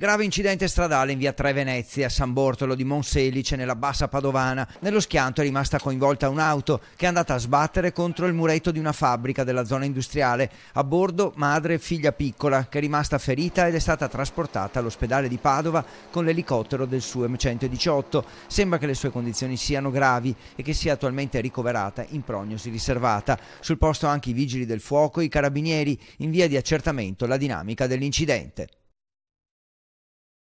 Grave incidente stradale in via 3 Venezia, a San Bortolo di Monselice, nella bassa Padovana. Nello schianto è rimasta coinvolta un'auto che è andata a sbattere contro il muretto di una fabbrica della zona industriale. A bordo madre e figlia piccola, che è rimasta ferita ed è stata trasportata all'ospedale di Padova con l'elicottero del suo M118. Sembra che le sue condizioni siano gravi e che sia attualmente ricoverata in prognosi riservata. Sul posto anche i vigili del fuoco e i carabinieri, in via di accertamento la dinamica dell'incidente.